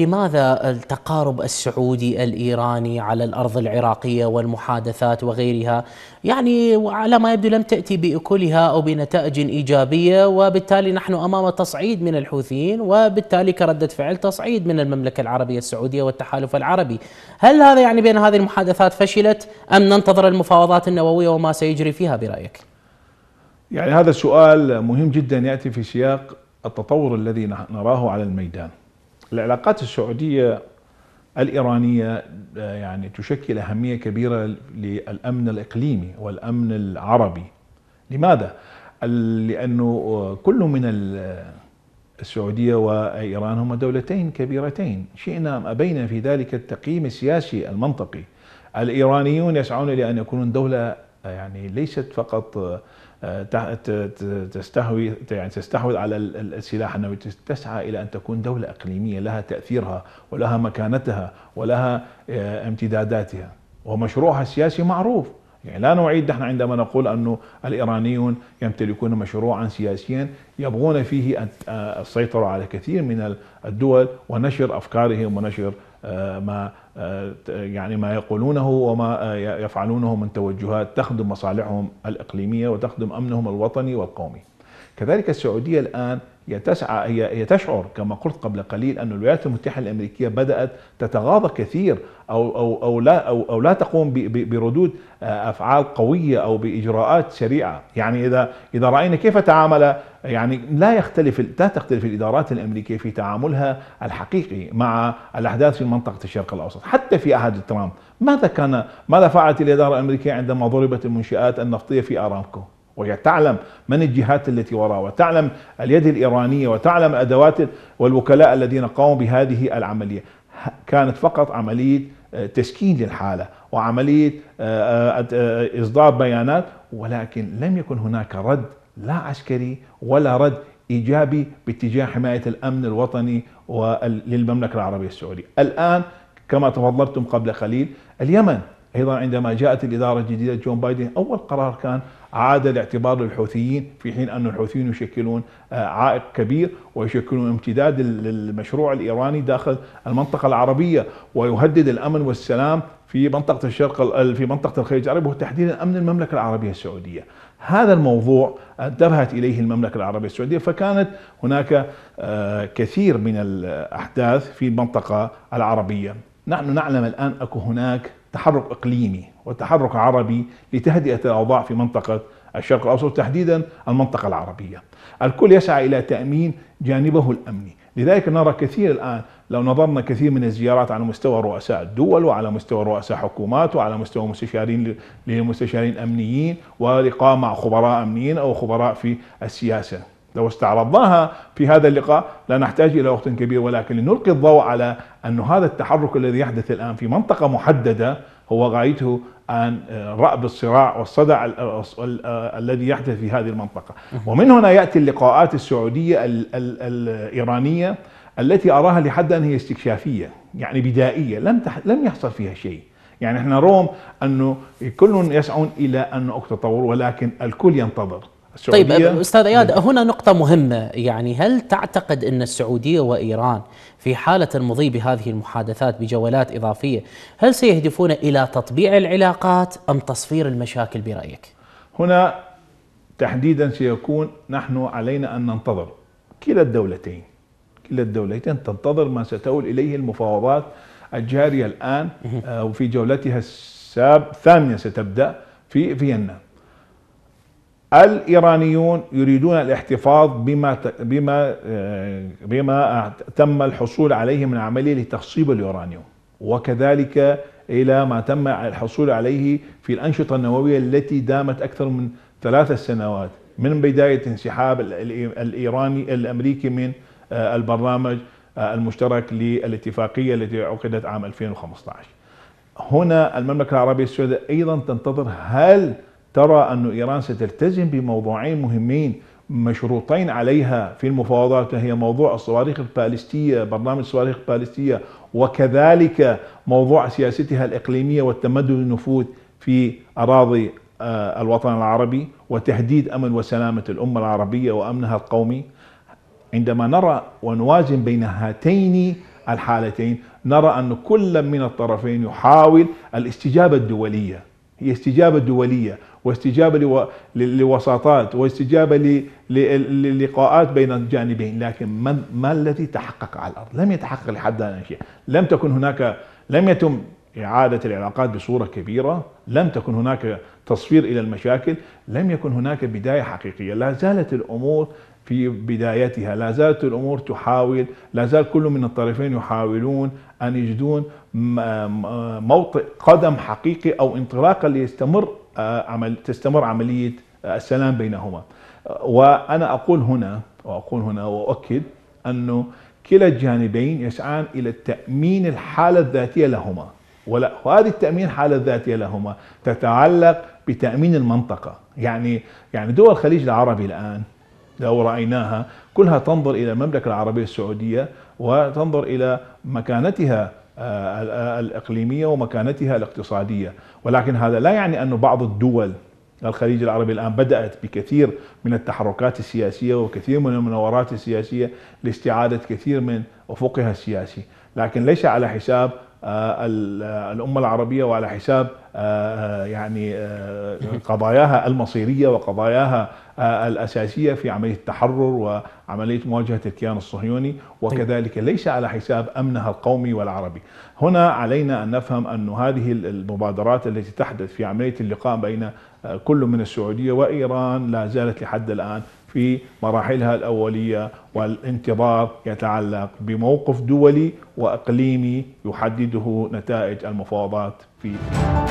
لماذا التقارب السعودي الايراني على الارض العراقيه والمحادثات وغيرها يعني على ما يبدو لم تاتي باكلها او بنتائج ايجابيه وبالتالي نحن امام تصعيد من الحوثيين وبالتالي كرده فعل تصعيد من المملكه العربيه السعوديه والتحالف العربي، هل هذا يعني بان هذه المحادثات فشلت ام ننتظر المفاوضات النوويه وما سيجري فيها برايك؟ يعني هذا السؤال مهم جدا ياتي في سياق التطور الذي نراه على الميدان. العلاقات السعوديه الايرانيه آه، يعني تشكل اهميه كبيره للامن الاقليمي والامن العربي. لماذا؟ لانه آه، كل من السعوديه وايران هما دولتين كبيرتين، شئنا ام ابينا في ذلك التقييم السياسي المنطقي. الايرانيون يسعون لان يكونون دوله يعني ليست فقط آه، تستهوي يعني تستحوذ على السلاح النووي تسعى الى ان تكون دوله اقليميه لها تاثيرها ولها مكانتها ولها آه، امتداداتها ومشروعها السياسي معروف يعني لا نعيد نحن عندما نقول أن الإيرانيون يمتلكون مشروعا سياسيا يبغون فيه السيطرة آه، على كثير من الدول ونشر أفكارهم ونشر آه، ما آه، يعني ما يقولونه وما آه، يفعلونه من توجهات تخدم مصالحهم الاقليميه وتخدم امنهم الوطني والقومي كذلك السعودية الآن هي تسعى هي, هي تشعر كما قلت قبل قليل أن الولايات المتحدة الأمريكية بدأت تتغاضى كثير أو أو أو لا أو, أو لا تقوم بردود آه، أفعال قوية أو بإجراءات سريعة، يعني إذا إذا رأينا كيف تعامل يعني لا يختلف لا تختلف الإدارات الأمريكية في تعاملها الحقيقي مع الأحداث في منطقة الشرق الأوسط، حتى في عهد ترامب، ماذا كان ماذا فعلت الإدارة الأمريكية عندما ضربت المنشآت النفطية في أرامكو؟ وتعلم من الجهات التي وراءها وتعلم اليد الإيرانية وتعلم أدوات والوكلاء الذين قاموا بهذه العملية كانت فقط عملية آه، تسكين للحالة وعملية آه، آه، إصدار بيانات ولكن لم يكن هناك رد لا عسكري ولا رد إيجابي باتجاه حماية الأمن الوطني للمملكة العربية السعودية الآن كما تفضلتم قبل قليل اليمن ايضا عندما جاءت الاداره الجديده جون بايدن اول قرار كان عاد الاعتبار للحوثيين في حين ان الحوثيين يشكلون آه، عائق كبير ويشكلون امتداد للمشروع الايراني داخل المنطقه العربيه ويهدد الامن والسلام في منطقه الشرق في منطقه الخليج العربي وتحديدا امن المملكه العربيه السعوديه. هذا الموضوع آه، انتبهت اليه المملكه العربيه السعوديه فكانت هناك آه، كثير من الاحداث في المنطقه العربيه. نحن نعلم الان اكو هناك تحرك إقليمي وتحرك عربي لتهدئة الأوضاع في منطقة الشرق الأوسط تحديدا المنطقة العربية الكل يسعى إلى تأمين جانبه الأمني لذلك نرى كثير الآن لو نظرنا كثير من الزيارات على مستوى رؤساء الدول وعلى مستوى رؤساء حكومات وعلى مستوى مستشارين للمستشارين الأمنيين ولقاء مع خبراء أمنيين أو خبراء في السياسة لو استعرضناها في هذا اللقاء لا نحتاج الى وقت كبير ولكن لنلقي الضوء على أن هذا التحرك الذي يحدث الان في منطقه محدده هو غايته عن آه، رأب الصراع والصدع آه، آه، الذي يحدث في هذه المنطقة ومن هنا يأتي اللقاءات السعودية الإيرانية التي أراها لحد أن هي استكشافية يعني بدائية لم, لم يحصل فيها شيء يعني احنا روم أنه كل يسعون إلى أن نؤك تطور ولكن الكل ينتظر طيب، السعودية طيب استاذ اياد نعم. هنا نقطة مهمة يعني هل تعتقد ان السعودية وايران في حالة المضي بهذه المحادثات بجولات اضافية هل سيهدفون الى تطبيع العلاقات ام تصفير المشاكل برأيك؟ هنا تحديدا سيكون نحن علينا ان ننتظر كلا الدولتين كلا الدولتين تنتظر ما ستؤول اليه المفاوضات الجارية الان آه، وفي جولتها الثامنة ستبدأ في فيينا الايرانيون يريدون الاحتفاظ بما بما آه، بما تم الحصول عليه من عمليه لتخصيب اليورانيوم وكذلك الى ما تم الحصول عليه في الانشطه النوويه التي دامت اكثر من ثلاث سنوات من بدايه انسحاب الايراني الامريكي من آه، البرنامج آه، المشترك للاتفاقيه التي عقدت عام 2015. هنا المملكه العربيه السعوديه ايضا تنتظر هل ترى أن إيران ستلتزم بموضوعين مهمين مشروطين عليها في المفاوضات وهي موضوع الصواريخ البالستية برنامج الصواريخ البالستية وكذلك موضوع سياستها الإقليمية والتمدد النفوذ في أراضي آه، الوطن العربي وتهديد أمن وسلامة الأمة العربية وأمنها القومي عندما نرى ونوازن بين هاتين الحالتين نرى أن كل من الطرفين يحاول الاستجابة الدولية هي استجابة دولية واستجابة لوساطات واستجابة للقاءات بين الجانبين لكن ما الذي تحقق على الأرض لم يتحقق لحد الآن شيء لم تكن هناك لم يتم إعادة العلاقات بصورة كبيرة لم تكن هناك تصفير إلى المشاكل لم يكن هناك بداية حقيقية لا زالت الأمور في بدايتها لا زالت الأمور تحاول لا زال كل من الطرفين يحاولون أن يجدون موطئ قدم حقيقي او انطلاقه ليستمر آه، عمل تستمر عمليه آه، السلام بينهما. آه، وانا اقول هنا واقول هنا واؤكد انه كلا الجانبين يسعان الى تامين الحاله الذاتيه لهما ولا وهذه التامين الحاله الذاتيه لهما تتعلق بتامين المنطقه، يعني يعني دول الخليج العربي الان لو رايناها كلها تنظر الى المملكه العربيه السعوديه وتنظر الى مكانتها آه، آه، الإقليمية ومكانتها الاقتصادية ولكن هذا لا يعني أن بعض الدول الخليج العربي الآن بدأت بكثير من التحركات السياسية وكثير من المناورات السياسية لاستعادة كثير من أفقها السياسي لكن ليس على حساب آه، الأمة العربية وعلى حساب يعني قضاياها المصيرية وقضاياها الأساسية في عملية التحرر وعملية مواجهة الكيان الصهيوني وكذلك طيب. ليس على حساب أمنها القومي والعربي هنا علينا أن نفهم أن هذه المبادرات التي تحدث في عملية اللقاء بين آه، كل من السعودية وإيران لا زالت لحد الآن في مراحلها الأولية والانتظار يتعلق بموقف دولي وإقليمي يحدده نتائج المفاوضات في